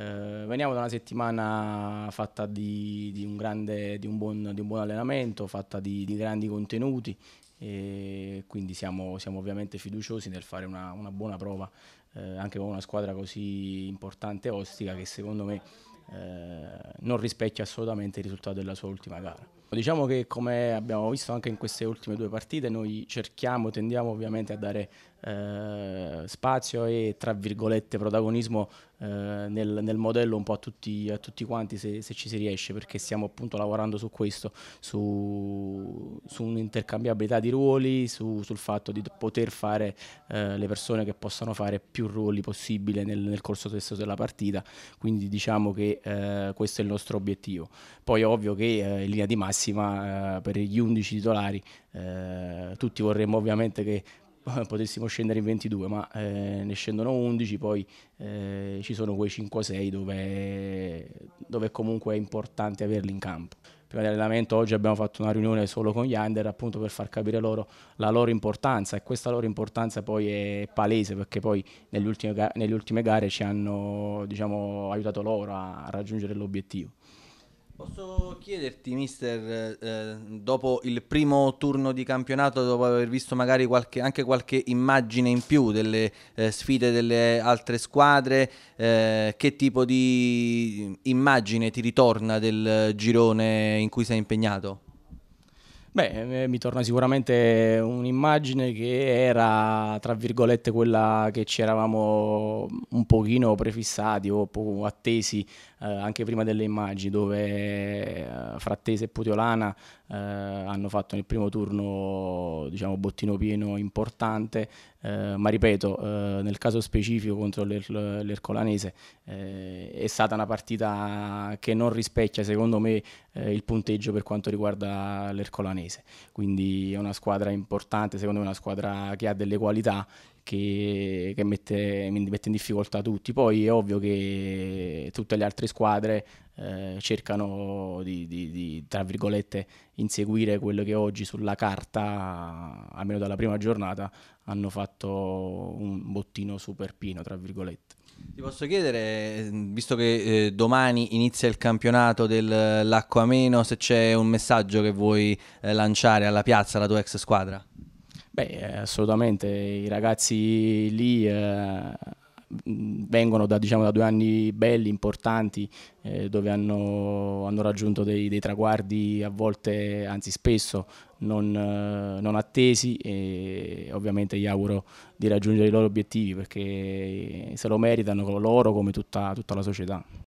Eh, veniamo da una settimana fatta di, di, un, grande, di, un, buon, di un, buon, allenamento, fatta di, grandi contenuti e quindi siamo, siamo, ovviamente fiduciosi nel fare una, una buona prova eh, anche con una squadra così importante e ostica che secondo me eh, non rispecchia assolutamente il risultato della sua ultima gara. Ecco, diciamo che come abbiamo visto anche in queste ultime due partite, noi cerchiamo, tendiamo ovviamente a dare eh, spazio e tra virgolette protagonismo eh, nel, nel, modello un po' a tutti, a tutti quanti se, se, ci si riesce, perché stiamo appunto lavorando su questo, su, su un'intercambiabilità di ruoli, su, sul fatto di poter fare eh, le persone che possano fare più ruoli possibile nel, nel corso stesso della partita. Quindi diciamo che eh, questo è il nostro obiettivo. Poi ovvio che eh, in linea di massima massima eh, per gli 11 titolari. Eh, tutti vorremmo ovviamente che eh, potessimo scendere in 22, ma eh, ne scendono 11, poi eh, ci sono quei 5-6 dove, dove, comunque è importante averli in campo. Prima dell'allenamento oggi abbiamo fatto una riunione solo con gli under appunto per far capire loro la loro importanza e questa loro importanza poi è palese perché poi nelle ultime, nelle ultime gare ci hanno diciamo, aiutato loro a raggiungere l'obiettivo. Posso chiederti, mister, eh, eh, dopo il primo turno di campionato, dopo aver visto magari qualche, anche qualche immagine in più delle eh, sfide delle altre squadre, eh, che tipo di immagine ti ritorna del girone in cui sei impegnato? Beh, eh, mi torna sicuramente un'immagine che era, tra virgolette, quella che ci eravamo un pochino prefissati o attesi eh, anche prima delle immagini, dove eh, Frattese e Putiolana eh, hanno fatto nel primo turno diciamo, bottino pieno importante, eh, ma ripeto, nel caso specifico contro l'Ercolanese è stata una partita che non rispecchia secondo me il punteggio per quanto riguarda l'Ercolanese, quindi è una squadra importante, secondo me è una squadra che ha delle qualità che, che mette, mette, in difficoltà tutti. Poi è ovvio che tutte le altre squadre eh, cercano di, di, di, tra virgolette, inseguire quello che oggi sulla carta, almeno dalla prima giornata, hanno fatto un bottino super pino, tra virgolette. Ti posso chiedere, visto che eh, domani inizia il campionato dell'acqua eh, meno, se c'è un messaggio che vuoi eh, lanciare alla piazza, alla tua ex squadra? Beh, assolutamente, i ragazzi lì eh, vengono da, diciamo, da, due anni belli, importanti, eh, dove hanno, hanno raggiunto dei, dei, traguardi a volte, anzi spesso, non, eh, non, attesi e ovviamente gli auguro di raggiungere i loro obiettivi perché se lo meritano loro come tutta, tutta la società.